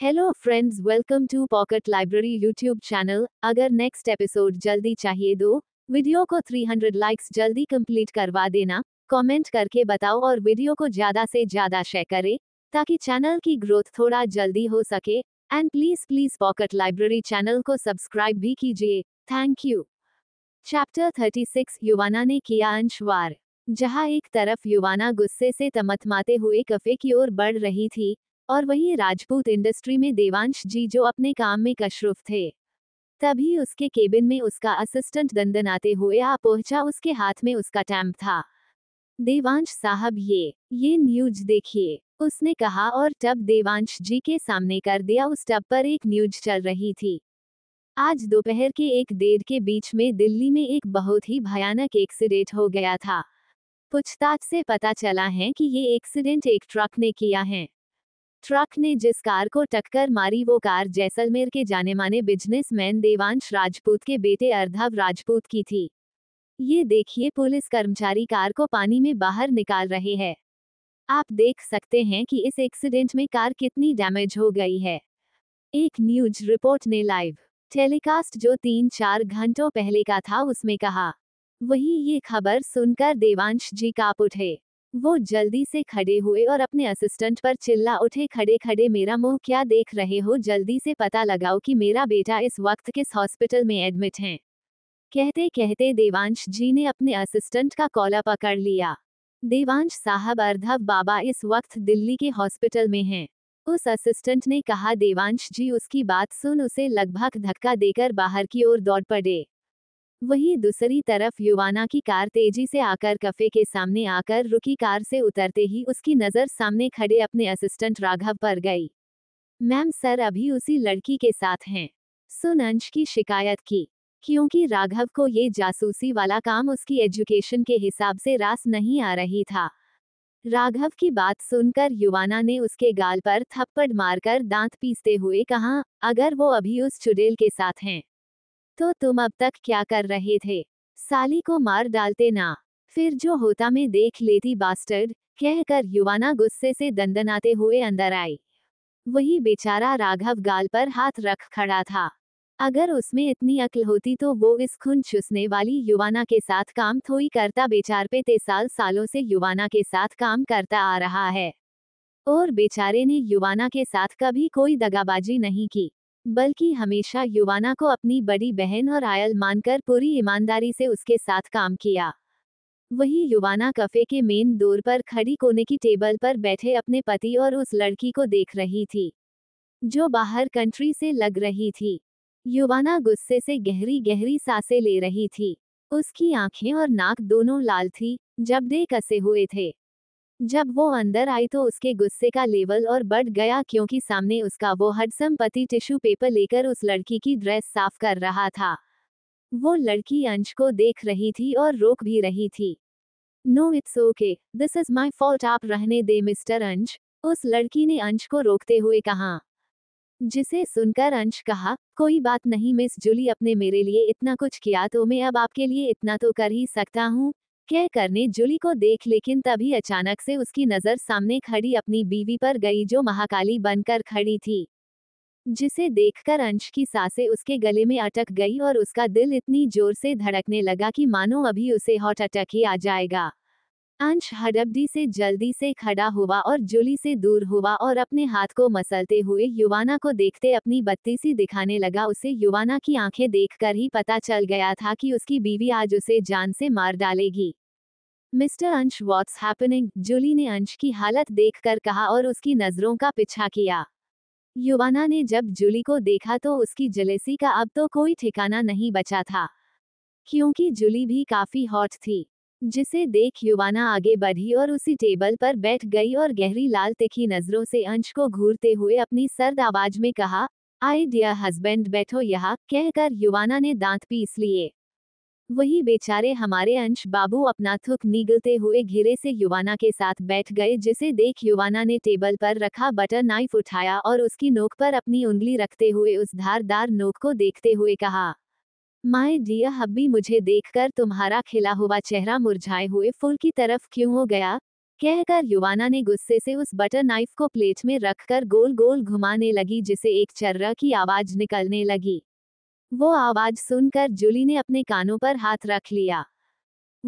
Hello friends welcome to Pocket Library YouTube channel अगर next episode जल्दी चाहिए दो तो वीडियो को 300 लाइक्स जल्दी कंप्लीट करवा देना कमेंट करके बताओ और वीडियो को ज्यादा से ज्यादा शेयर करें ताकि चैनल की ग्रोथ थोड़ा जल्दी हो सके and please please Pocket Library channel को सब्सक्राइब भी कीजिए थैंक यू चैप्टर 36 युवाना ने किया अंशवार जहां एक तरफ युवाना गुस्से से तमतमाते हुए कफे की ओर बढ़ रही थी और वही राजपूत इंडस्ट्री में देवांश जी जो अपने काम में कशरुफ थे तभी उसके केबिन में उसका असिस्टेंट दंदन आते हुए आ पहुंचा उसके हाथ में उसका टैंप था देवांश साहब ये ये न्यूज देखिए उसने कहा और टब देवांश जी के सामने कर दिया उस टब पर एक न्यूज चल रही थी आज दोपहर के एक देर के बीच में दिल्ली में एक बहुत ही भयानक एक्सीडेंट हो गया था पूछताछ से पता चला है कि ये एक्सीडेंट एक ट्रक ने किया है ट्रक ने जिस कार को टक्कर मारी वो कार जैसलमेर के जाने माने बिजनेसमैन देवांश राजपूत के बेटे अर्धव राजपूत की थी ये देखिए पुलिस कर्मचारी कार को पानी में बाहर निकाल रहे हैं आप देख सकते हैं कि इस एक्सीडेंट में कार कितनी डैमेज हो गई है एक न्यूज रिपोर्ट ने लाइव टेलीकास्ट जो तीन चार घंटों पहले का था उसमें कहा वही ये खबर सुनकर देवांश जी काप उठे वो जल्दी से खड़े हुए और अपने असिस्टेंट पर चिल्ला उठे खड़े खड़े मेरा मुंह क्या देख रहे हो जल्दी से पता लगाओ कि मेरा बेटा इस वक्त किस हॉस्पिटल में एडमिट है कहते कहते देवांश जी ने अपने असिस्टेंट का कॉला पकड़ लिया देवांश साहब अर्धव बाबा इस वक्त दिल्ली के हॉस्पिटल में हैं। उस असिस्टेंट ने कहा देवांश जी उसकी बात सुन उसे लगभग धक्का देकर बाहर की ओर दौड़ पड़े वहीं दूसरी तरफ युवाना की कार तेजी से आकर कफे के सामने आकर रुकी कार से उतरते ही उसकी नज़र सामने खड़े अपने असिस्टेंट राघव पर गई मैम सर अभी उसी लड़की के साथ हैं सुन अंश की शिकायत की क्योंकि राघव को ये जासूसी वाला काम उसकी एजुकेशन के हिसाब से रास नहीं आ रही था राघव की बात सुनकर युवाना ने उसके गाल पर थप्पड़ मारकर दांत पीसते हुए कहा अगर वो अभी उस चुड़ैल के साथ हैं तो तुम अब तक क्या कर रहे थे साली को मार डालते ना फिर जो होता मैं देख लेती बास्टर्ड कहकर युवाना गुस्से से दंदनाते हुए अंदर आई वही बेचारा राघव गाल पर हाथ रख खड़ा था अगर उसमें इतनी अक्ल होती तो वो इस खून चुसने वाली युवाना के साथ काम थोई करता बेचार पे साल सालों से युवाना के साथ काम करता आ रहा है और बेचारे ने युवाना के साथ कभी कोई दगाबाजी नहीं की बल्कि हमेशा युवाना को अपनी बड़ी बहन और आयल मानकर पूरी ईमानदारी से उसके साथ काम किया वही युवाना कफे के मेन डोर पर खड़ी कोने की टेबल पर बैठे अपने पति और उस लड़की को देख रही थी जो बाहर कंट्री से लग रही थी युवाना गुस्से से गहरी गहरी सांसें ले रही थी उसकी आंखें और नाक दोनों लाल थी जब दे कसे हुए थे जब वो अंदर आई तो उसके गुस्से का लेवल और बढ़ गया क्योंकि सामने उसका वो हडसम पति टिश्यू पेपर लेकर उस लड़की की ड्रेस साफ कर रहा था वो लड़की अंश को देख रही थी और रोक भी रही थी no it's okay this is my fault आप रहने दे मिस्टर अंश उस लड़की ने अंश को रोकते हुए कहा जिसे सुनकर अंश कहा कोई बात नहीं मिस जुली अपने मेरे लिए इतना कुछ किया तो मैं अब आपके लिए इतना तो कर ही सकता हूँ कह करने जुली को देख लेकिन तभी अचानक से उसकी नजर सामने खड़ी अपनी बीवी पर गई जो महाकाली बनकर खड़ी थी जिसे देखकर अंश की सांसें उसके गले में अटक गई और उसका दिल इतनी जोर से धड़कने लगा कि मानो अभी उसे हॉट अटैक ही आ जाएगा अंश हडबडी से जल्दी से खड़ा हुआ और जुली से दूर हुआ और अपने हाथ को मसलते हुए युवाना को देखते अपनी बत्तीसी दिखाने लगा उसे युवाना की आंखें देखकर ही पता चल गया था कि उसकी बीवी आज उसे जान से मार डालेगी मिस्टर अंश व्हाट्स हैपनिंग जुली ने अंश की हालत देखकर कहा और उसकी नजरों का पीछा किया युवाना ने जब जुली को देखा तो उसकी जलेसी का अब तो कोई ठिकाना नहीं बचा था क्योंकि जुली भी काफी हॉट थी जिसे देख युवाना आगे बढ़ी और उसी टेबल पर बैठ गई और गहरी लाल तिखी नजरों से अंश को घूरते हुए अपनी सर्द आवाज में कहा आई डियर हस्बैंड बैठो यहाँ कहकर युवाना ने दांत पीस लिए वही बेचारे हमारे अंश बाबू अपना थुक निगलते हुए घिरे से युवाना के साथ बैठ गए जिसे देख युवाना ने टेबल पर रखा बटर नाइफ उठाया और उसकी नोक पर अपनी उंगली रखते हुए उस धारदार नोक को देखते हुए कहा माय डियर हब्बी मुझे देखकर तुम्हारा खिला हुआ चेहरा मुरझाए हुए फूल की तरफ क्यों हो गया कहकर युवाना ने गुस्से से उस बटर नाइफ को प्लेट में रखकर गोल गोल घुमाने लगी जिसे एक चर्रा की आवाज निकलने लगी वो आवाज सुनकर जुली ने अपने कानों पर हाथ रख लिया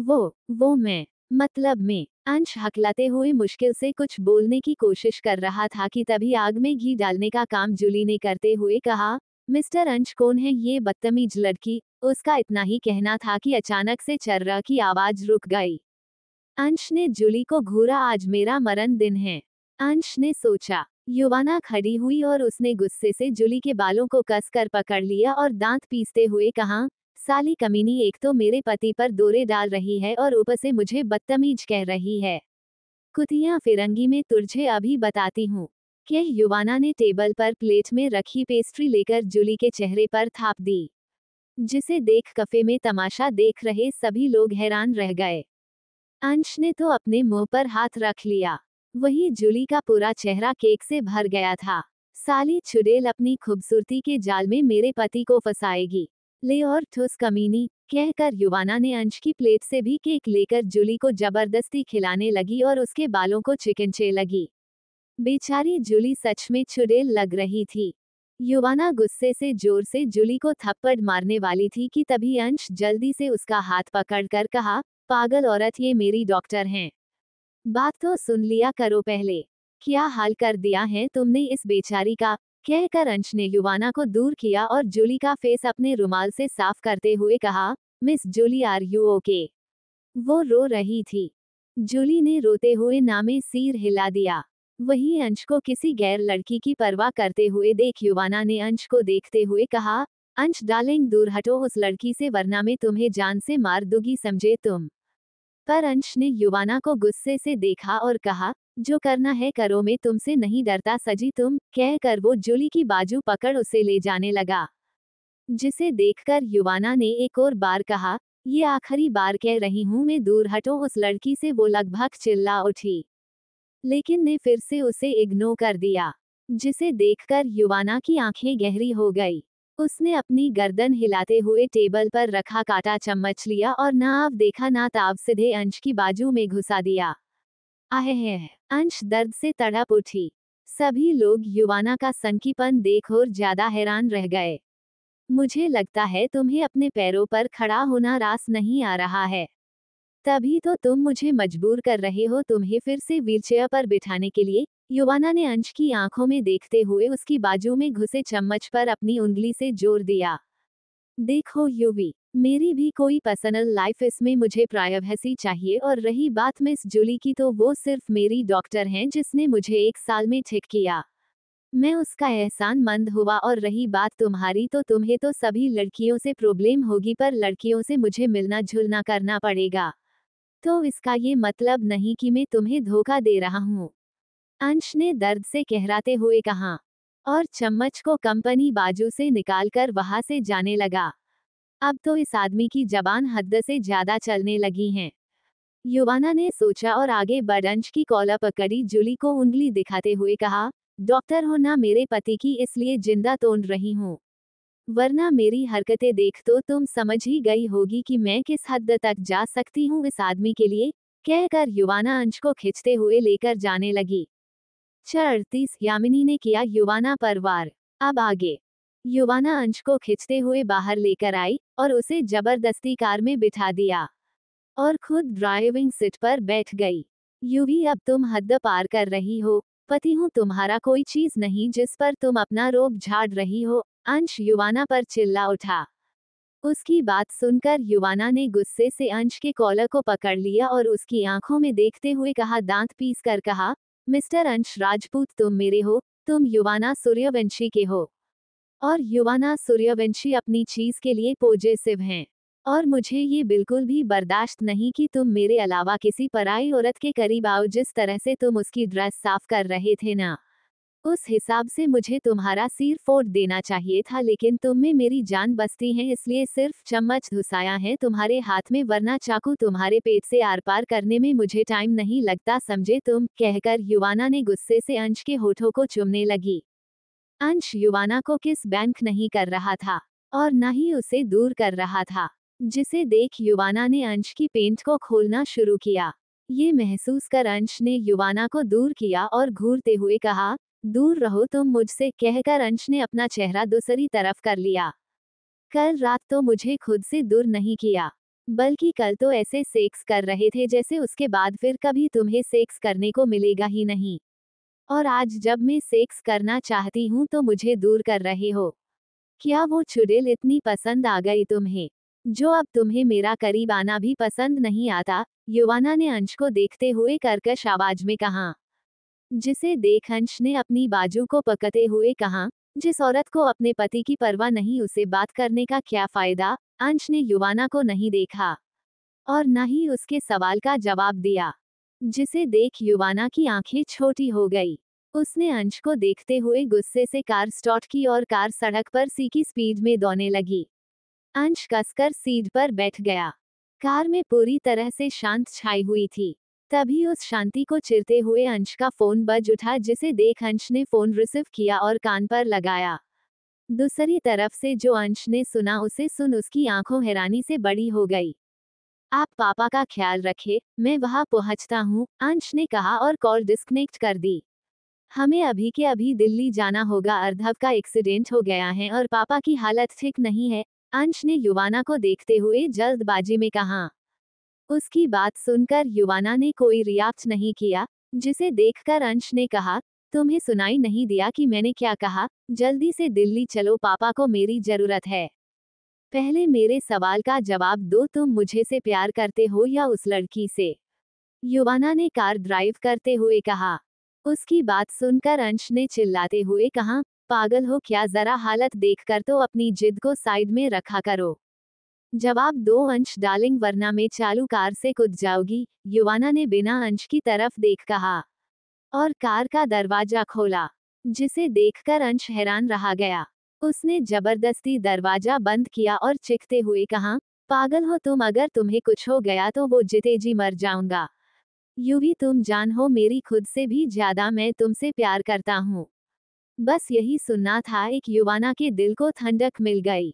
वो वो मैं मतलब मैं अंश हकलाते हुए मुश्किल से कुछ बोलने की कोशिश कर रहा था कि तभी आग में घी डालने का काम जुली ने करते हुए कहा मिस्टर अंश कौन है ये बदतमीज लड़की उसका इतना ही कहना था कि अचानक से चर्रा की आवाज रुक गई अंश ने जुली को घूरा आज मेरा मरण दिन है अंश ने सोचा युवाना खड़ी हुई और उसने गुस्से से जुली के बालों को कसकर पकड़ लिया और दांत पीसते हुए कहा साली कमीनी एक तो मेरे पति पर दोरे डाल रही है और ऊपर से मुझे बदतमीज कह रही है कुतिया फिरंगी में तुझे अभी बताती हूँ यह युवाना ने टेबल पर प्लेट में रखी पेस्ट्री लेकर जुली के चेहरे पर थाप दी जिसे देख कफे में तमाशा देख रहे सभी लोग हैरान रह गए अंश ने तो अपने मुंह पर हाथ रख लिया वही जुली का पूरा चेहरा केक से भर गया था साली छुडेल अपनी खूबसूरती के जाल में मेरे पति को फंसाएगी ले और ठुस कमीनी कहकर युवाना ने अंश की प्लेट से भी केक लेकर जुली को जबरदस्ती खिलाने लगी और उसके बालों को चिकनचे लगी बेचारी जुली सच में चुड़ैल लग रही थी युवाना गुस्से से जोर से जुली को थप्पड़ मारने वाली थी कि तभी अंश जल्दी से उसका हाथ पकड़कर कहा पागल औरत ये मेरी डॉक्टर हैं बात तो सुन लिया करो पहले क्या हाल कर दिया है तुमने इस बेचारी का कहकर अंश ने युवाना को दूर किया और जुली का फेस अपने रुमाल से साफ करते हुए कहा Miss Julie are you okay वो रो रही थी जुली ने रोते हुए नामे सिर हिला दिया वहीं अंश को किसी गैर लड़की की परवाह करते हुए देख युवाना ने अंश को देखते हुए कहा अंश डालेंग दूर हटो उस लड़की से वरना मैं तुम्हें जान से मार दूंगी समझे तुम पर अंश ने युवाना को गुस्से से देखा और कहा जो करना है करो मैं तुमसे नहीं डरता सजी तुम कह कर वो जुली की बाजू पकड़ उसे ले जाने लगा जिसे देखकर युवाना ने एक और बार कहा ये आखिरी बार कह रही हूँ मैं दूर हटो उस लड़की से वो लगभग चिल्ला उठी लेकिन ने फिर से उसे इग्नोर कर दिया जिसे देखकर युवाना की आंखें गहरी हो गई उसने अपनी गर्दन हिलाते हुए टेबल पर रखा काटा चम्मच लिया और ना आव देखा ना ताव सीधे अंश की बाजू में घुसा दिया आह अंश दर्द से तड़प उठी सभी लोग युवाना का संकीपन देख और ज्यादा हैरान रह गए मुझे लगता है तुम्हें अपने पैरों पर खड़ा होना रास नहीं आ रहा है तभी तो तुम मुझे मजबूर कर रहे हो तुम्हें फिर से व्हीलचेयर पर बिठाने के लिए युवाना ने अंश की आंखों में देखते हुए उसकी बाजू में घुसे चम्मच पर अपनी उंगली से जोर दिया देखो युवी मेरी भी कोई पर्सनल लाइफ इसमें मुझे प्राइवेसी चाहिए और रही बात मिस जुली की तो वो सिर्फ मेरी डॉक्टर हैं जिसने मुझे एक साल में ठीक किया मैं उसका एहसान मंद हुआ और रही बात तुम्हारी तो तुम्हें तो सभी लड़कियों से प्रॉब्लम होगी पर लड़कियों से मुझे मिलना जुलना करना पड़ेगा तो इसका ये मतलब नहीं कि मैं तुम्हें धोखा दे रहा हूँ अंश ने दर्द से कहराते हुए कहा और चम्मच को कंपनी बाजू से निकालकर वहां से जाने लगा अब तो इस आदमी की जबान हद से ज्यादा चलने लगी है युवाना ने सोचा और आगे बढ़ अंश की कॉला पकड़ी जुली को उंगली दिखाते हुए कहा डॉक्टर हो ना मेरे पति की इसलिए जिंदा तोड़ रही हूँ वरना मेरी हरकतें देख तो तुम समझ ही गई होगी कि मैं किस हद तक जा सकती हूँ इस आदमी के लिए कहकर युवाना अंश को खींचते हुए लेकर जाने लगी अड़तीस यामिनी ने किया युवाना पर वार अब आगे युवाना अंश को खींचते हुए बाहर लेकर आई और उसे जबरदस्ती कार में बिठा दिया और खुद ड्राइविंग सीट पर बैठ गई युवी अब तुम हद पार कर रही हो पति हूँ तुम्हारा कोई चीज नहीं जिस पर तुम अपना रोब झाड़ रही हो अंश युवाना पर चिल्ला उठा उसकी बात सुनकर युवाना ने गुस्से से अंश के कॉलर को पकड़ लिया और उसकी आंखों में देखते हुए कहा दांत पीस कर कहा मिस्टर अंश राजपूत तुम मेरे हो तुम युवाना सूर्यवंशी के हो और युवाना सूर्यवंशी अपनी चीज के लिए पोजेसिव हैं और मुझे ये बिल्कुल भी बर्दाश्त नहीं कि तुम मेरे अलावा किसी पराई औरत के करीब आओ जिस तरह से तुम उसकी ड्रेस साफ कर रहे थे ना उस हिसाब से मुझे तुम्हारा सिर फोड़ देना चाहिए था लेकिन तुम में मेरी जान बसती है इसलिए सिर्फ चम्मच घुसाया है तुम्हारे हाथ में वरना चाकू तुम्हारे पेट से आर पार करने में मुझे टाइम नहीं लगता समझे तुम कहकर युवाना ने गुस्से से अंश के होठों को चुमने लगी अंश युवाना को किस बैंक नहीं कर रहा था और न ही उसे दूर कर रहा था जिसे देख युवाना ने अंश की पेंट को खोलना शुरू किया ये महसूस कर अंश ने युवाना को दूर किया और घूरते हुए कहा दूर रहो तुम तो मुझसे कहकर अंश ने अपना चेहरा दूसरी तरफ कर लिया कल रात तो मुझे खुद से दूर नहीं किया बल्कि कल तो ऐसे सेक्स कर रहे थे जैसे उसके बाद फिर कभी तुम्हें सेक्स करने को मिलेगा ही नहीं और आज जब मैं सेक्स करना चाहती हूँ तो मुझे दूर कर रहे हो क्या वो चुड़ैल इतनी पसंद आ गई तुम्हें जो अब तुम्हें मेरा करीब आना भी पसंद नहीं आता युवाना ने अंश को देखते हुए कर्कश आवाज में कहा जिसे देख अंश ने अपनी बाजू को पकते हुए कहा जिस औरत को अपने पति की परवाह नहीं उसे बात करने का क्या फायदा अंश ने युवाना को नहीं देखा और न ही उसके सवाल का जवाब दिया जिसे देख युवाना की आंखें छोटी हो गई उसने अंश को देखते हुए गुस्से से कार स्टॉट की और कार सड़क पर सी की स्पीड में दौड़ने लगी अंश कसकर सीट पर बैठ गया कार में पूरी तरह से शांत छाई हुई थी तभी उस शांति को चिरते हुए अंश का फोन बज उठा जिसे देख अंश ने फोन रिसीव किया और कान पर लगाया दूसरी तरफ से जो अंश ने सुना उसे सुन उसकी आंखों हैरानी से बड़ी हो गई आप पापा का ख्याल रखे मैं वहां पहुंचता हूँ अंश ने कहा और कॉल डिस्कनेक्ट कर दी हमें अभी के अभी दिल्ली जाना होगा अर्धव का एक्सीडेंट हो गया है और पापा की हालत ठीक नहीं है अंश ने युवाना को देखते हुए जल्दबाजी में कहा उसकी बात सुनकर युवाना ने कोई रिएक्ट नहीं किया जिसे देखकर अंश ने कहा तुम्हें सुनाई नहीं दिया कि मैंने क्या कहा जल्दी से दिल्ली चलो पापा को मेरी जरूरत है पहले मेरे सवाल का जवाब दो तुम मुझे से प्यार करते हो या उस लड़की से युवाना ने कार ड्राइव करते हुए कहा उसकी बात सुनकर अंश ने चिल्लाते हुए कहा पागल हो क्या जरा हालत देखकर तो अपनी जिद को साइड में रखा करो जवाब दो अंश डालिंग वरना में चालू कार से कूद जाओगी युवाना ने बिना अंश की तरफ देख कहा और कार का दरवाजा खोला जिसे देखकर अंश हैरान रहा गया उसने जबरदस्ती दरवाजा बंद किया और चिखते हुए कहा पागल हो तुम अगर तुम्हें कुछ हो गया तो वो जिते जी मर जाऊंगा युवी तुम जान हो मेरी खुद से भी ज्यादा मैं तुमसे प्यार करता हूँ बस यही सुनना था एक युवाना के दिल को ठंडक मिल गई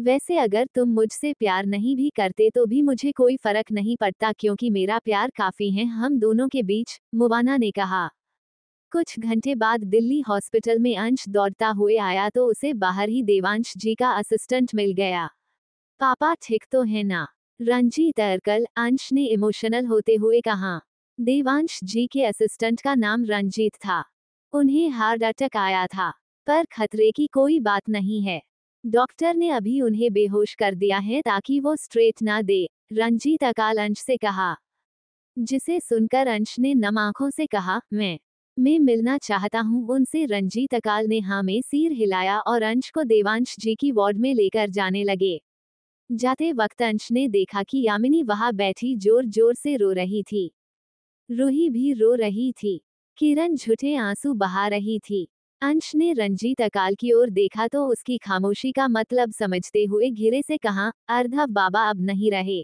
वैसे अगर तुम मुझसे प्यार नहीं भी करते तो भी मुझे कोई फर्क नहीं पड़ता क्योंकि मेरा प्यार काफी है हम दोनों के बीच मुवाना ने कहा कुछ घंटे बाद दिल्ली हॉस्पिटल में अंश दौड़ता हुए आया तो उसे बाहर ही देवांश जी का असिस्टेंट मिल गया पापा ठीक तो है ना रंजीत अरकल अंश ने इमोशनल होते हुए कहा देवांश जी के असिस्टेंट का नाम रंजीत था उन्हें हार्ट अटैक आया था पर खतरे की कोई बात नहीं है डॉक्टर ने अभी उन्हें बेहोश कर दिया है ताकि वो स्ट्रेट ना दे रंजीत अकाल अंश से कहा जिसे सुनकर अंश ने नम आंखों से कहा मैं मैं मिलना चाहता हूँ उनसे रंजीत अकाल ने हाँ में सिर हिलाया और अंश को देवांश जी की वार्ड में लेकर जाने लगे जाते वक्त अंश ने देखा कि यामिनी वहां बैठी जोर जोर से रो रही थी रूही भी रो रही थी किरण झूठे आंसू बहा रही थी अंश ने रंजीत अकाल की ओर देखा तो उसकी खामोशी का मतलब समझते हुए घिरे से कहा अर्धव बाबा अब नहीं रहे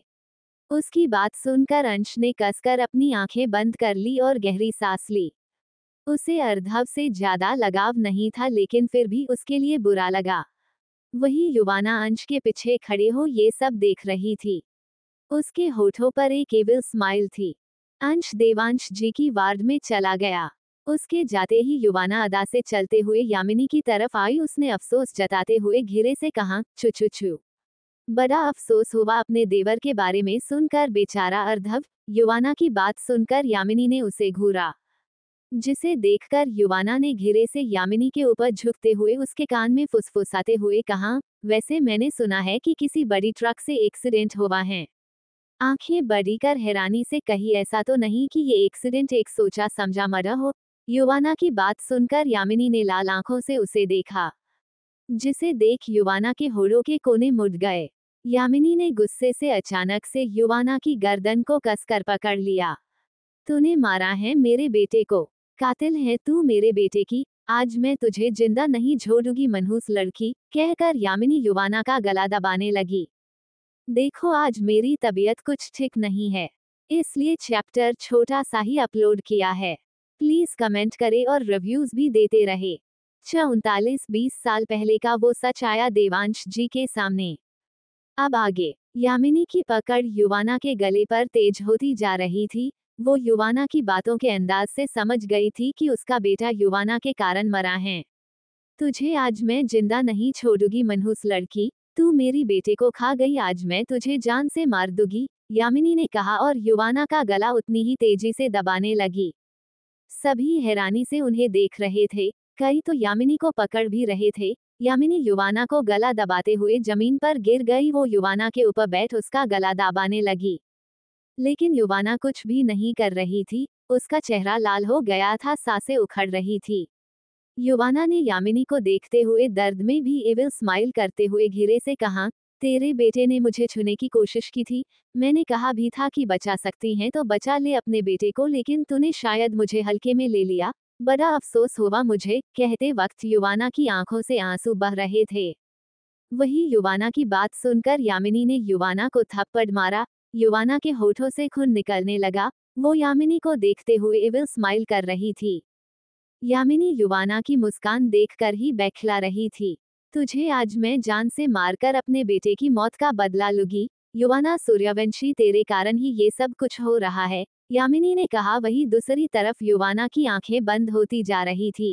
उसकी बात सुनकर अंश ने कसकर अपनी आंखें बंद कर ली और गहरी सांस ली उसे अर्धव से ज्यादा लगाव नहीं था लेकिन फिर भी उसके लिए बुरा लगा वही युवाना अंश के पीछे खड़े हो ये सब देख रही थी उसके होठों पर एक एविल स्माइल थी अंश देवांश जी की वार्ड में चला गया उसके जाते ही युवाना अदा से चलते हुए यामिनी की तरफ आई उसने अफसोस जताते हुए घिरे से कहा छु छु छु बड़ा अफसोस हुआ अपने देवर के बारे में सुनकर बेचारा अर्धव युवाना की बात सुनकर यामिनी ने उसे घूरा जिसे देखकर युवाना ने घिरे से यामिनी के ऊपर झुकते हुए उसके कान में फुसफुसाते हुए कहा वैसे मैंने सुना है कि किसी बड़ी ट्रक से एक्सीडेंट हुआ है आंखें बड़ी कर हैरानी से कहीं ऐसा तो नहीं कि ये एक्सीडेंट एक सोचा समझा मरा हो युवाना की बात सुनकर यामिनी ने लाल आंखों से उसे देखा जिसे देख युवाना के होड़ों के कोने मुड़ गए यामिनी ने गुस्से से अचानक से युवाना की गर्दन को कसकर पकड़ लिया तूने मारा है मेरे बेटे को कातिल है तू मेरे बेटे की आज मैं तुझे जिंदा नहीं छोड़ूंगी मनहूस लड़की कहकर यामिनी युवाना का गला दबाने लगी देखो आज मेरी तबीयत कुछ ठीक नहीं है इसलिए चैप्टर छोटा सा ही अपलोड किया है प्लीज कमेंट करे और रिव्यूज भी देते रहे अच्छा उनतालीस बीस साल पहले का वो सच आया देवांश जी के सामने अब आगे यामिनी की पकड़ युवाना के गले पर तेज होती जा रही थी वो युवाना की बातों के अंदाज से समझ गई थी कि उसका बेटा युवाना के कारण मरा है तुझे आज मैं जिंदा नहीं छोड़ूंगी मनहूस लड़की तू मेरी बेटे को खा गई आज मैं तुझे जान से मार दूंगी यामिनी ने कहा और युवाना का गला उतनी ही तेजी से दबाने लगी सभी हैरानी से उन्हें देख रहे थे कई तो यामिनी को पकड़ भी रहे थे यामिनी युवाना को गला दबाते हुए जमीन पर गिर गई वो युवाना के ऊपर बैठ उसका गला दबाने लगी लेकिन युवाना कुछ भी नहीं कर रही थी उसका चेहरा लाल हो गया था सांसें उखड़ रही थी युवाना ने यामिनी को देखते हुए दर्द में भी एविल स्माइल करते हुए घिरे से कहा तेरे बेटे ने मुझे छूने की कोशिश की थी मैंने कहा भी था कि बचा सकती हैं तो बचा ले अपने बेटे को लेकिन तूने शायद मुझे हल्के में ले लिया बड़ा अफसोस हुआ मुझे कहते वक्त युवाना की आंखों से आंसू बह रहे थे वही युवाना की बात सुनकर यामिनी ने युवाना को थप्पड़ मारा युवाना के होठों से खून निकलने लगा वो यामिनी को देखते हुए इविल स्माइल कर रही थी यामिनी युवाना की मुस्कान देखकर ही बैखला रही थी तुझे आज मैं जान से मारकर अपने बेटे की मौत का बदला लूंगी युवाना सूर्यवंशी तेरे कारण ही ये सब कुछ हो रहा है यामिनी ने कहा वही दूसरी तरफ युवाना की आंखें बंद होती जा रही थी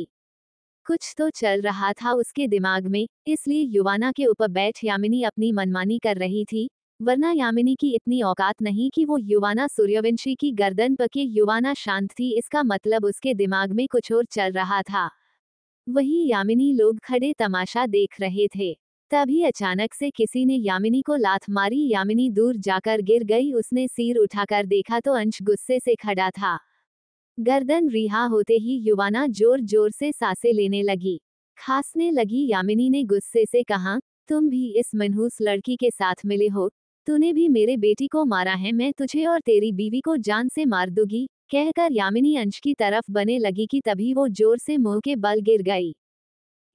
कुछ तो चल रहा था उसके दिमाग में इसलिए युवाना के ऊपर बैठ यामिनी अपनी मनमानी कर रही थी वरना यामिनी की इतनी औकात नहीं कि वो युवाना सूर्यवंशी की गर्दन पके युवाना शांत थी इसका मतलब उसके दिमाग में कुछ और चल रहा था वही यामिनी लोग खड़े तमाशा देख रहे थे तभी अचानक से किसी ने यामिनी को लात मारी यामिनी दूर जाकर गिर गई उसने सिर उठाकर देखा तो अंश गुस्से से खड़ा था गर्दन रिहा होते ही युवाना जोर जोर से सांसें लेने लगी खासने लगी यामिनी ने गुस्से से कहा तुम भी इस मनहूस लड़की के साथ मिले हो तूने भी मेरे बेटी को मारा है मैं तुझे और तेरी बीवी को जान से मार दूंगी कहकर यामिनी अंश की तरफ बने लगी कि तभी वो जोर से मुंह के बल गिर गई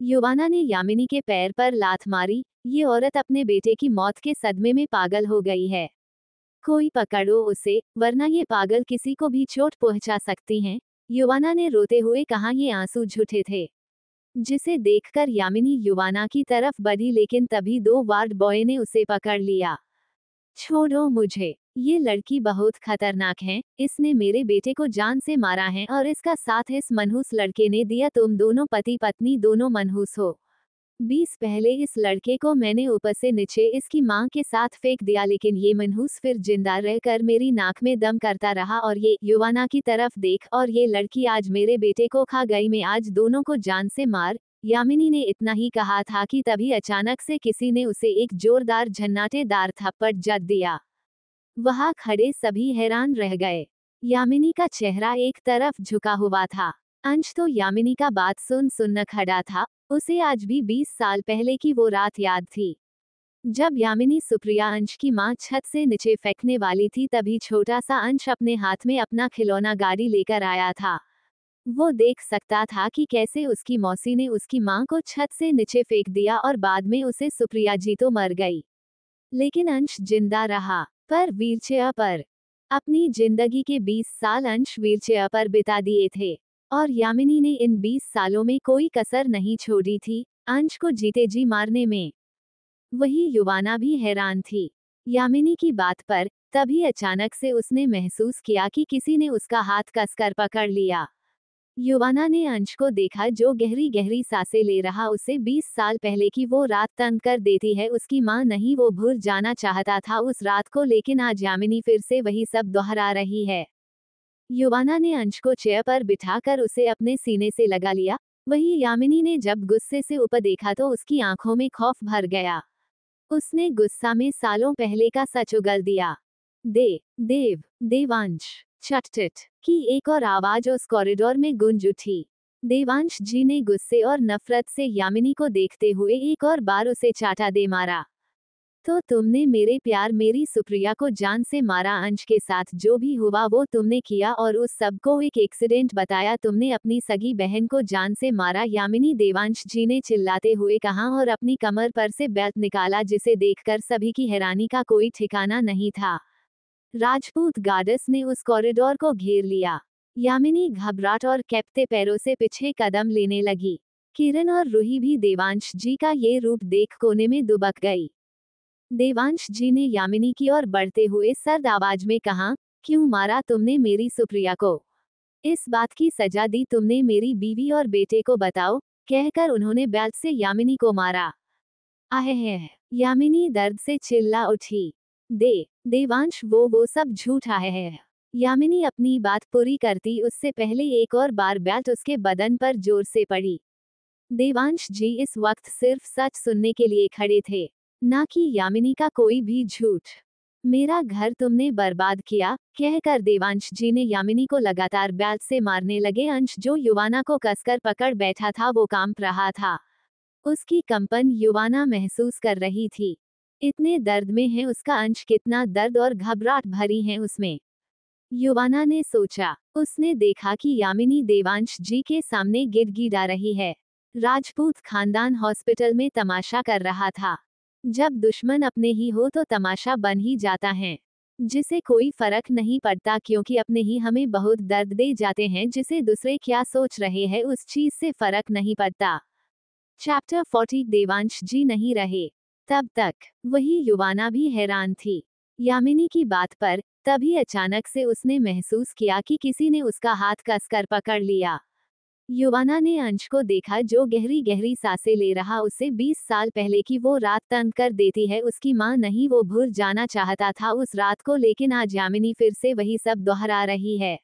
युवाना ने यामिनी के पैर पर लात मारी ये औरत अपने बेटे की मौत के सदमे में पागल हो गई है कोई पकड़ो उसे वरना ये पागल किसी को भी चोट पहुंचा सकती हैं युवाना ने रोते हुए कहा ये आंसू झूठे थे जिसे देखकर यामिनी युवाना की तरफ बढ़ी लेकिन तभी दो वार्ड बॉय ने उसे पकड़ लिया छोड़ो मुझे ये लड़की बहुत खतरनाक है इसने मेरे बेटे को जान से मारा है और इसका साथ इस मनहूस लड़के ने दिया तुम दोनों पति पत्नी दोनों मनहूस हो बीस पहले इस लड़के को मैंने ऊपर से नीचे इसकी माँ के साथ फेंक दिया लेकिन ये मनहूस फिर जिंदा रहकर मेरी नाक में दम करता रहा और ये युवाना की तरफ देख और ये लड़की आज मेरे बेटे को खा गई मैं आज दोनों को जान से मार यामिनी ने इतना ही कहा था कि तभी अचानक से किसी ने उसे एक जोरदार झन्नाटेदार थप्पड़ जद दिया वहां खड़े सभी हैरान रह गए यामिनी का चेहरा एक तरफ झुका हुआ था अंश तो यामिनी का बात सुन सुन न खड़ा था उसे आज भी बीस साल पहले की वो रात याद थी जब यामिनी सुप्रिया अंश की मां छत से नीचे फेंकने वाली थी तभी छोटा सा अंश अपने हाथ में अपना खिलौना गाड़ी लेकर आया था वो देख सकता था कि कैसे उसकी मौसी ने उसकी माँ को छत से नीचे फेंक दिया और बाद में उसे सुप्रिया जी तो मर गई लेकिन अंश जिंदा रहा पर व्हीलचेयर पर अपनी जिंदगी के 20 साल अंश व्हीलचेयर पर बिता दिए थे और यामिनी ने इन 20 सालों में कोई कसर नहीं छोड़ी थी अंश को जीते जी मारने में वही युवाना भी हैरान थी यामिनी की बात पर तभी अचानक से उसने महसूस किया कि किसी ने उसका हाथ कसकर पकड़ लिया युवाना ने अंश को देखा जो गहरी गहरी सांसें ले रहा उसे 20 साल पहले की वो रात तंग कर देती है उसकी माँ नहीं वो भूल जाना चाहता था उस रात को लेकिन आज यामिनी फिर से वही सब दोहरा रही है युवाना ने अंश को चेयर पर बिठाकर उसे अपने सीने से लगा लिया वही यामिनी ने जब गुस्से से ऊपर देखा तो उसकी आंखों में खौफ भर गया उसने गुस्सा में सालों पहले का सच उगल दिया दे देव देवांश चटटिट की एक और आवाज उस कॉरिडोर में गुंज उठी देवांश जी ने गुस्से और नफरत से यामिनी को देखते हुए एक और बार उसे चाटा दे मारा तो तुमने मेरे प्यार मेरी सुप्रिया को जान से मारा अंश के साथ जो भी हुआ वो तुमने किया और उस सब को एक एक्सीडेंट बताया तुमने अपनी सगी बहन को जान से मारा यामिनी देवांश जी ने चिल्लाते हुए कहा और अपनी कमर पर से बेल्ट निकाला जिसे देखकर सभी की हैरानी का कोई ठिकाना नहीं था राजपूत गार्डस ने उस कॉरिडोर को घेर लिया यामिनी घबराहट और कैपते पैरों से पीछे कदम लेने लगी किरण और रूही भी देवांश जी का ये रूप देख कोने में दुबक गई देवांश जी ने यामिनी की ओर बढ़ते हुए सर्द आवाज में कहा क्यों मारा तुमने मेरी सुप्रिया को इस बात की सजा दी तुमने मेरी बीवी और बेटे को बताओ कहकर उन्होंने बैल से यामिनी को मारा आह यामिनी दर्द से चिल्ला उठी दे देवांश वो वो सब झूठा है यामिनी अपनी बात पूरी करती उससे पहले एक और बार बैट उसके बदन पर जोर से पड़ी देवांश जी इस वक्त सिर्फ सच सुनने के लिए खड़े थे ना कि यामिनी का कोई भी झूठ मेरा घर तुमने बर्बाद किया कहकर देवांश जी ने यामिनी को लगातार बैल्ट से मारने लगे अंश जो युवाना को कसकर पकड़ बैठा था वो कांप रहा था उसकी कंपन युवाना महसूस कर रही थी इतने दर्द में है उसका अंश कितना दर्द और घबराहट भरी है उसमें युवाना ने सोचा उसने देखा कि यामिनी देवांश जी के सामने गिरगिरा रही है राजपूत खानदान हॉस्पिटल में तमाशा कर रहा था जब दुश्मन अपने ही हो तो तमाशा बन ही जाता है जिसे कोई फर्क नहीं पड़ता क्योंकि अपने ही हमें बहुत दर्द दे जाते हैं जिसे दूसरे क्या सोच रहे हैं उस चीज से फर्क नहीं पड़ता चैप्टर फोर्टी देवांश जी नहीं रहे तब तक वही युवाना भी हैरान थी यामिनी की बात पर तभी अचानक से उसने महसूस किया कि किसी ने उसका हाथ कसकर पकड़ लिया युवाना ने अंश को देखा जो गहरी गहरी सांसें ले रहा उसे 20 साल पहले की वो रात तंग कर देती है उसकी माँ नहीं वो भूल जाना चाहता था उस रात को लेकिन आज यामिनी फिर से वही सब दोहरा रही है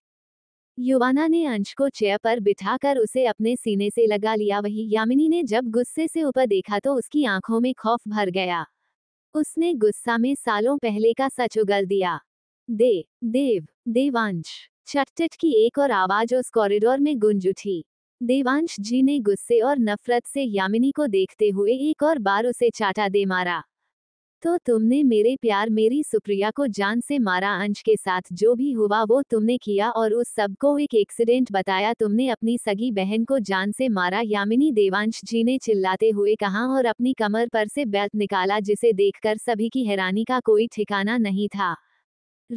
युवाना ने अंश को चेयर पर बिठाकर उसे अपने सीने से लगा लिया वही यामिनी ने जब गुस्से से ऊपर देखा तो उसकी आंखों में खौफ भर गया उसने गुस्सा में सालों पहले का सच उगल दिया दे देव देवांश चटचट की एक और आवाज उस कॉरिडोर में गुंज उठी देवांश जी ने गुस्से और नफरत से यामिनी को देखते हुए एक और बार उसे चाटा दे मारा तो तुमने मेरे प्यार मेरी सुप्रिया को जान से मारा अंश के साथ जो भी हुआ वो तुमने किया और उस सब को एक एक्सीडेंट बताया तुमने अपनी सगी बहन को जान से मारा यामिनी देवांश जी ने चिल्लाते हुए कहा और अपनी कमर पर से बेल्ट निकाला जिसे देखकर सभी की हैरानी का कोई ठिकाना नहीं था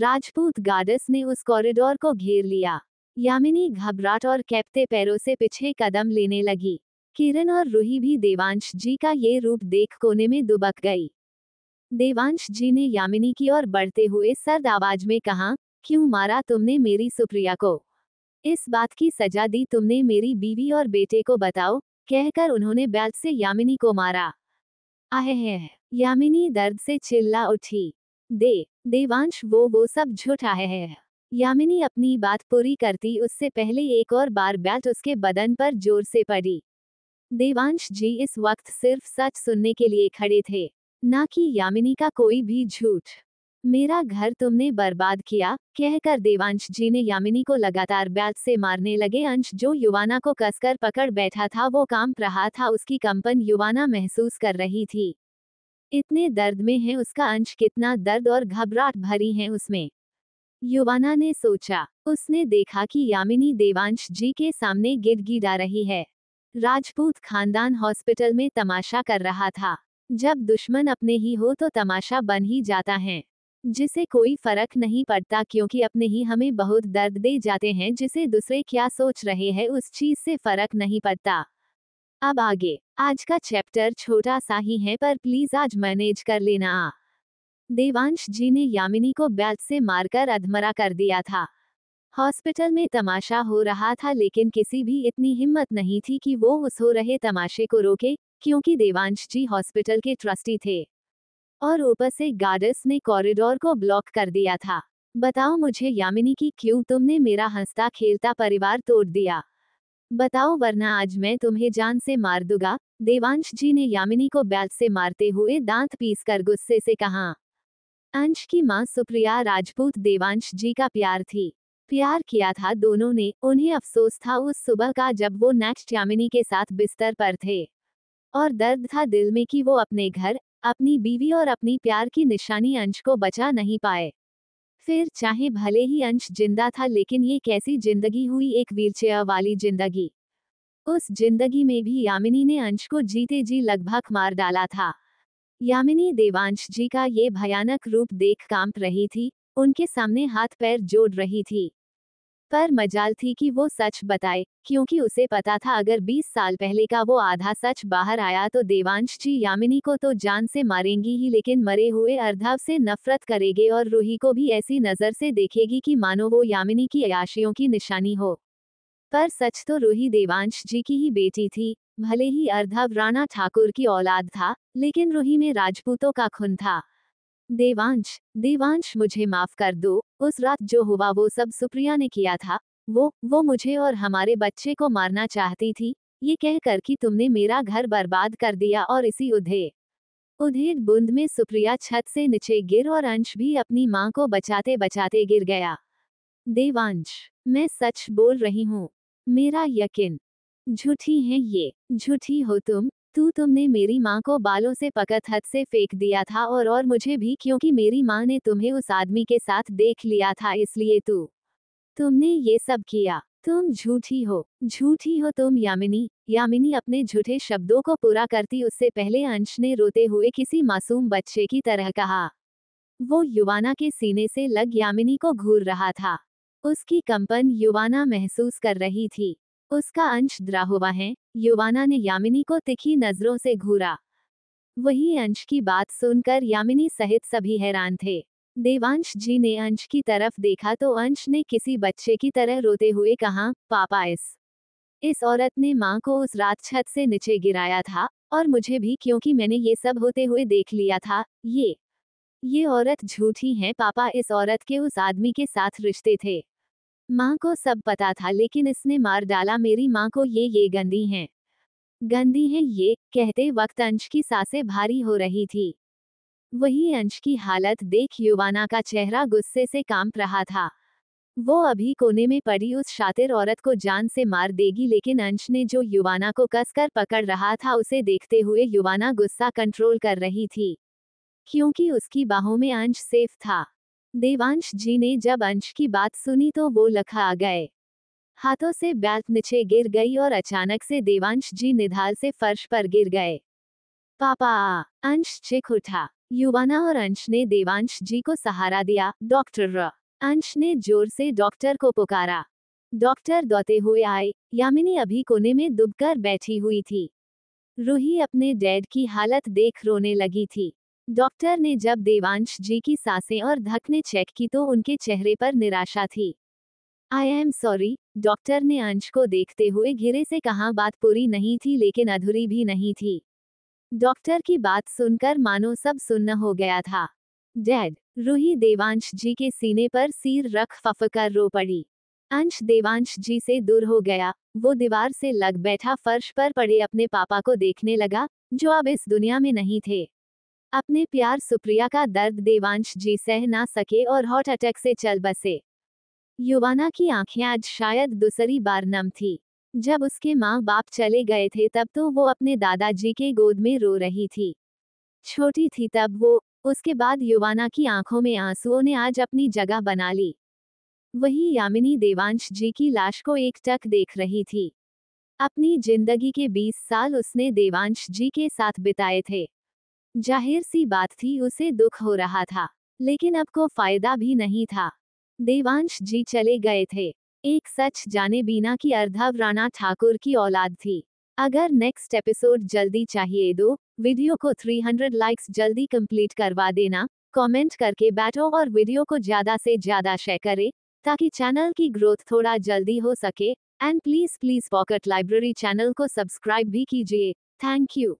राजपूत गार्डस ने उस कॉरिडोर को घेर लिया यामिनी घबराहट और कैपते पैरों से पीछे कदम लेने लगी किरण और रूही भी देवांश जी का ये रूप देख कोने में दुबक गई देवांश जी ने यामिनी की ओर बढ़ते हुए सर्द आवाज में कहा क्यों मारा तुमने मेरी सुप्रिया को इस बात की सजा दी तुमने मेरी बीवी और बेटे को बताओ कहकर उन्होंने बैल से यामिनी को मारा आह यामिनी दर्द से चिल्ला उठी दे देवांश वो वो सब झूठा है यामिनी अपनी बात पूरी करती उससे पहले एक और बार बैट उसके बदन पर जोर से पड़ी देवांश जी इस वक्त सिर्फ सच सुनने के लिए खड़े थे ना कि यामिनी का कोई भी झूठ मेरा घर तुमने बर्बाद किया कहकर देवांश जी ने यामिनी को लगातार ब्याज से मारने लगे अंश जो युवाना को कसकर पकड़ बैठा था वो काम रहा था उसकी कंपन युवाना महसूस कर रही थी इतने दर्द में है उसका अंश कितना दर्द और घबराहट भरी है उसमें युवाना ने सोचा उसने देखा कि यामिनी देवांश जी के सामने गिदगिड़ा रही है राजपूत खानदान हॉस्पिटल में तमाशा कर रहा था जब दुश्मन अपने ही हो तो तमाशा बन ही जाता है जिसे कोई फर्क नहीं पड़ता क्योंकि अपने ही हमें बहुत दर्द दे जाते हैं जिसे दूसरे क्या सोच रहे हैं उस चीज से फर्क नहीं पड़ता अब आगे आज का चैप्टर छोटा सा ही है पर प्लीज आज मैनेज कर लेना देवांश जी ने यामिनी को बैट से मारकर अधमरा कर दिया था हॉस्पिटल में तमाशा हो रहा था लेकिन किसी भी इतनी हिम्मत नहीं थी कि वो उस हो रहे तमाशे को रोके क्योंकि देवांश जी हॉस्पिटल के ट्रस्टी थे और ऊपर से गार्डस ने कॉरिडोर को ब्लॉक कर दिया था बताओ मुझे यामिनी की क्यों तुमने मेरा हंसता खेलता परिवार तोड़ दिया बताओ वरना आज मैं तुम्हें जान से मार दूंगा देवांश जी ने यामिनी को बैल से मारते हुए दांत पीस कर गुस्से से कहा अंश की मां सुप्रिया राजपूत देवांश जी का प्यार थी प्यार किया था दोनों ने उन्हें अफसोस था उस सुबह का जब वो नेक्स्ट यामिनी के साथ बिस्तर पर थे और दर्द था दिल में कि वो अपने घर अपनी बीवी और अपनी प्यार की निशानी अंश को बचा नहीं पाए फिर चाहे भले ही अंश जिंदा था लेकिन ये कैसी जिंदगी हुई एक व्हीलचेयर वाली जिंदगी उस जिंदगी में भी यामिनी ने अंश को जीते जी लगभग मार डाला था यामिनी देवांश जी का ये भयानक रूप देख कांप रही थी उनके सामने हाथ पैर जोड़ रही थी पर मजाल थी कि वो सच बताए क्योंकि उसे पता था अगर 20 साल पहले का वो आधा सच बाहर आया तो देवांश जी यामिनी को तो जान से मारेंगी ही लेकिन मरे हुए अर्धव से नफरत करेगे और रूही को भी ऐसी नजर से देखेगी कि मानो वो यामिनी की अयाशियों की निशानी हो पर सच तो रूही देवांश जी की ही बेटी थी भले ही अर्धव राणा ठाकुर की औलाद था लेकिन रूही में राजपूतों का खुन था देवांश देवांश मुझे माफ कर दो उस रात जो हुआ वो सब सुप्रिया ने किया था वो वो मुझे और हमारे बच्चे को मारना चाहती थी ये कहकर कि तुमने मेरा घर बर्बाद कर दिया और इसी उधे उधेर बूंद में सुप्रिया छत से नीचे गिर और अंश भी अपनी माँ को बचाते बचाते गिर गया देवांश मैं सच बोल रही हूँ मेरा यकीन झूठी है ये झूठी हो तुम तू तुमने मेरी माँ को बालों से पकत हद से फेंक दिया था और और मुझे भी क्योंकि मेरी माँ ने तुम्हें उस आदमी के साथ देख लिया था इसलिए तू तुमने ये सब किया तुम झूठी हो झूठी हो तुम यामिनी यामिनी अपने झूठे शब्दों को पूरा करती उससे पहले अंश ने रोते हुए किसी मासूम बच्चे की तरह कहा वो युवाना के सीने से लग यामिनी को घूर रहा था उसकी कंपन युवाना महसूस कर रही थी उसका अंश द्राहुवा है युवाना ने यामिनी को तिखी नजरों से घूरा वही अंश की बात सुनकर यामिनी सहित सभी हैरान थे देवांश जी ने अंश की तरफ देखा तो अंश ने किसी बच्चे की तरह रोते हुए कहा पापा इस इस औरत ने माँ को उस रात छत से नीचे गिराया था और मुझे भी क्योंकि मैंने ये सब होते हुए देख लिया था ये ये औरत झूठी है पापा इस औरत के उस आदमी के साथ रिश्ते थे माँ को सब पता था लेकिन इसने मार डाला मेरी माँ को ये ये गंदी हैं गंदी हैं ये कहते वक्त अंश की सांसें भारी हो रही थी वही अंश की हालत देख युवाना का चेहरा गुस्से से कांप रहा था वो अभी कोने में पड़ी उस शातिर औरत को जान से मार देगी लेकिन अंश ने जो युवाना को कसकर पकड़ रहा था उसे देखते हुए युवाना गुस्सा कंट्रोल कर रही थी क्योंकि उसकी बाहों में अंश सेफ था देवांश जी ने जब अंश की बात सुनी तो वो लखा आ गए हाथों से बैल्ट नीचे गिर गई और अचानक से देवांश जी निधाल से फर्श पर गिर गए पापा अंश चिख उठा युवाना और अंश ने देवांश जी को सहारा दिया डॉक्टर अंश ने जोर से डॉक्टर को पुकारा डॉक्टर दौते हुए आए यामिनी अभी कोने में दुबकर बैठी हुई थी रूही अपने डैड की हालत देख रोने लगी थी डॉक्टर ने जब देवांश जी की सांसें और धकने चेक की तो उनके चेहरे पर निराशा थी आई एम सॉरी डॉक्टर ने अंश को देखते हुए घिरे से कहा बात पूरी नहीं थी लेकिन अधूरी भी नहीं थी डॉक्टर की बात सुनकर मानो सब सुन्न हो गया था डैड रूही देवांश जी के सीने पर सिर रख फफकर रो पड़ी अंश देवांश जी से दूर हो गया वो दीवार से लग बैठा फर्श पर पड़े अपने पापा को देखने लगा जो अब इस दुनिया में नहीं थे अपने प्यार सुप्रिया का दर्द देवांश जी सह ना सके और हॉट अटैक से चल बसे युवाना की आंखें आज शायद दूसरी बार नम थी जब उसके माँ बाप चले गए थे तब तो वो अपने दादाजी के गोद में रो रही थी छोटी थी तब वो उसके बाद युवाना की आंखों में आंसुओं ने आज अपनी जगह बना ली वही यामिनी देवांश जी की लाश को एक टक देख रही थी अपनी जिंदगी के 20 साल उसने देवांश जी के साथ बिताए थे जाहिर सी बात थी उसे दुख हो रहा था लेकिन अब को फायदा भी नहीं था देवांश जी चले गए थे एक सच जाने बिना की अर्धव राणा ठाकुर की औलाद थी अगर नेक्स्ट एपिसोड जल्दी चाहिए दो तो वीडियो को 300 लाइक्स जल्दी कंप्लीट करवा देना कमेंट करके बैठो और वीडियो को ज्यादा से ज्यादा शेयर करें ताकि चैनल की ग्रोथ थोड़ा जल्दी हो सके and please please Pocket Library channel को सब्सक्राइब भी कीजिए थैंक यू